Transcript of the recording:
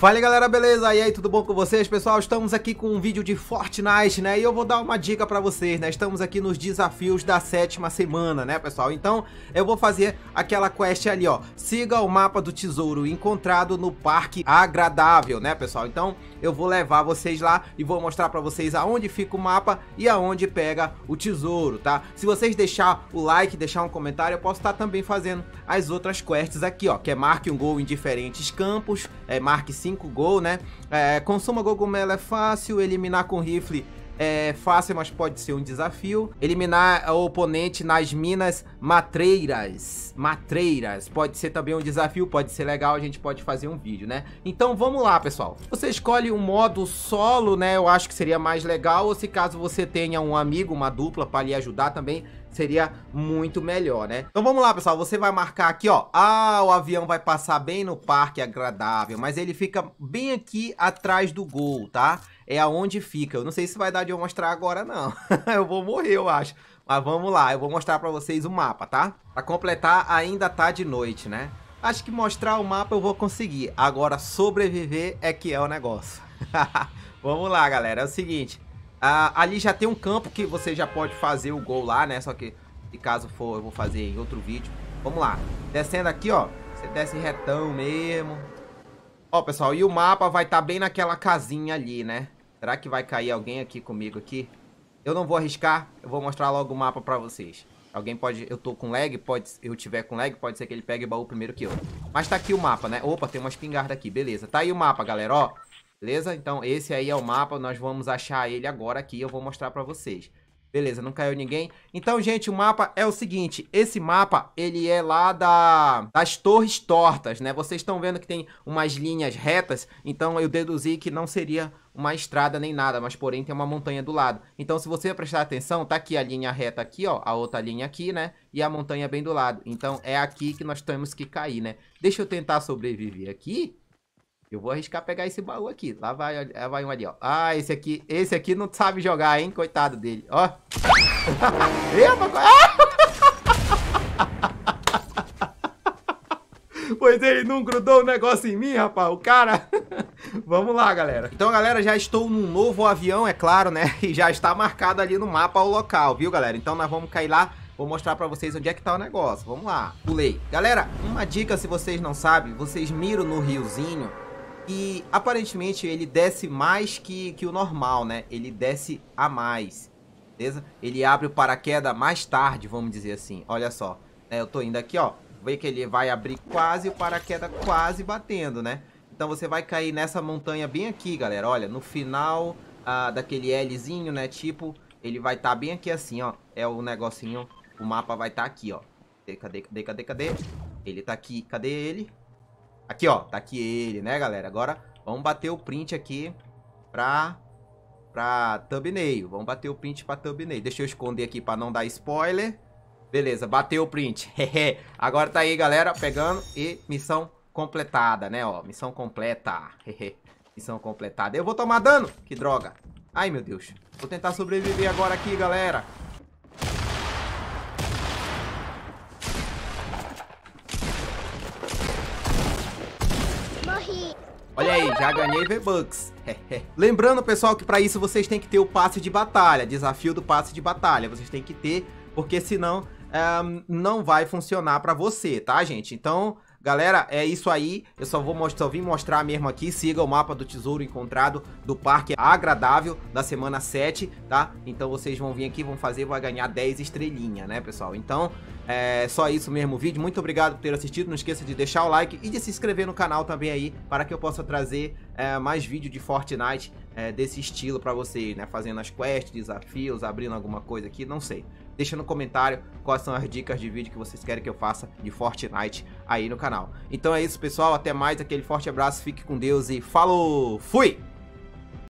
Fala galera, beleza? E aí, tudo bom com vocês? Pessoal, estamos aqui com um vídeo de Fortnite, né? E eu vou dar uma dica pra vocês, né? Estamos aqui nos desafios da sétima semana, né, pessoal? Então, eu vou fazer aquela quest ali, ó. Siga o mapa do tesouro encontrado no parque agradável, né, pessoal? Então, eu vou levar vocês lá e vou mostrar pra vocês aonde fica o mapa e aonde pega o tesouro, tá? Se vocês deixar o like, deixar um comentário, eu posso estar tá também fazendo as outras quests aqui, ó. Que é marque um gol em diferentes campos, é marque 5 5 gol, né? É, consuma gol é fácil, eliminar com rifle é fácil, mas pode ser um desafio. Eliminar o oponente nas minas matreiras. Matreiras. Pode ser também um desafio, pode ser legal, a gente pode fazer um vídeo, né? Então vamos lá, pessoal. Você escolhe um modo solo, né? Eu acho que seria mais legal. Ou se caso você tenha um amigo, uma dupla para lhe ajudar também, seria muito melhor, né? Então vamos lá, pessoal, você vai marcar aqui, ó, ah, o avião vai passar bem no parque agradável, mas ele fica bem aqui atrás do gol, tá? É aonde fica, eu não sei se vai dar de eu mostrar agora não, eu vou morrer, eu acho. Mas vamos lá, eu vou mostrar pra vocês o mapa, tá? Pra completar, ainda tá de noite, né? Acho que mostrar o mapa eu vou conseguir, agora sobreviver é que é o negócio. vamos lá, galera, é o seguinte, ah, ali já tem um campo que você já pode fazer o gol lá, né? Só que, de caso for, eu vou fazer em outro vídeo. Vamos lá. Descendo aqui, ó. Você desce retão mesmo. Ó, pessoal, e o mapa vai estar tá bem naquela casinha ali, né? Será que vai cair alguém aqui comigo aqui? Eu não vou arriscar, eu vou mostrar logo o mapa pra vocês. Alguém pode... Eu tô com lag, pode... Eu tiver com lag, pode ser que ele pegue o baú primeiro que eu. Mas tá aqui o mapa, né? Opa, tem uma espingarda aqui, beleza. Tá aí o mapa, galera, ó. Beleza? Então esse aí é o mapa, nós vamos achar ele agora aqui, eu vou mostrar pra vocês. Beleza, não caiu ninguém. Então, gente, o mapa é o seguinte, esse mapa, ele é lá da, das torres tortas, né? Vocês estão vendo que tem umas linhas retas, então eu deduzi que não seria uma estrada nem nada, mas porém tem uma montanha do lado. Então, se você prestar atenção, tá aqui a linha reta aqui, ó, a outra linha aqui, né? E a montanha bem do lado. Então, é aqui que nós temos que cair, né? Deixa eu tentar sobreviver aqui. Eu vou arriscar pegar esse baú aqui. Lá vai, lá vai um ali, ó. Ah, esse aqui, esse aqui não sabe jogar, hein? Coitado dele. Ó. Epa, ah! pois ele não grudou o negócio em mim, rapaz. O cara... Vamos lá, galera. Então, galera, já estou num novo avião, é claro, né? E já está marcado ali no mapa o local, viu, galera? Então, nós vamos cair lá Vou mostrar pra vocês onde é que tá o negócio. Vamos lá. Pulei. Galera, uma dica se vocês não sabem, vocês miram no riozinho e aparentemente ele desce mais que, que o normal, né? Ele desce a mais, beleza? Ele abre o paraquedas mais tarde, vamos dizer assim. Olha só, né? eu tô indo aqui, ó. Vê que ele vai abrir quase o paraquedas quase batendo, né? Então você vai cair nessa montanha bem aqui, galera. Olha, no final ah, daquele Lzinho, né? Tipo, ele vai estar tá bem aqui assim, ó. É o negocinho, o mapa vai estar tá aqui, ó. Cadê, cadê, cadê, cadê? Ele tá aqui. Cadê ele? Aqui, ó. Tá aqui ele, né, galera? Agora, vamos bater o print aqui pra... Pra thumbnail. Vamos bater o print pra thumbnail. Deixa eu esconder aqui pra não dar spoiler. Beleza, bateu o print. Agora tá aí, galera, pegando e missão completada, né, ó. Missão completa. missão completada. Eu vou tomar dano. Que droga. Ai, meu Deus. Vou tentar sobreviver agora aqui, galera. Olha aí, já ganhei V-Bucks. Lembrando, pessoal, que para isso vocês têm que ter o passe de batalha, desafio do passe de batalha. Vocês têm que ter, porque senão um, ehm, não vai funcionar para você, tá, gente? Então, Galera, é isso aí. Eu só vou mostrar, só vim mostrar mesmo aqui. Siga o mapa do tesouro encontrado do parque agradável da semana 7, tá? Então vocês vão vir aqui, vão fazer, vai ganhar 10 estrelinhas, né, pessoal? Então, é só isso mesmo o vídeo. Muito obrigado por ter assistido. Não esqueça de deixar o like e de se inscrever no canal também aí, para que eu possa trazer é, mais vídeo de Fortnite é, desse estilo para vocês, né? Fazendo as quests, desafios, abrindo alguma coisa aqui, não sei. Deixa no comentário quais são as dicas de vídeo que vocês querem que eu faça de Fortnite aí no canal. Então é isso, pessoal. Até mais. Aquele forte abraço. Fique com Deus e falou! Fui!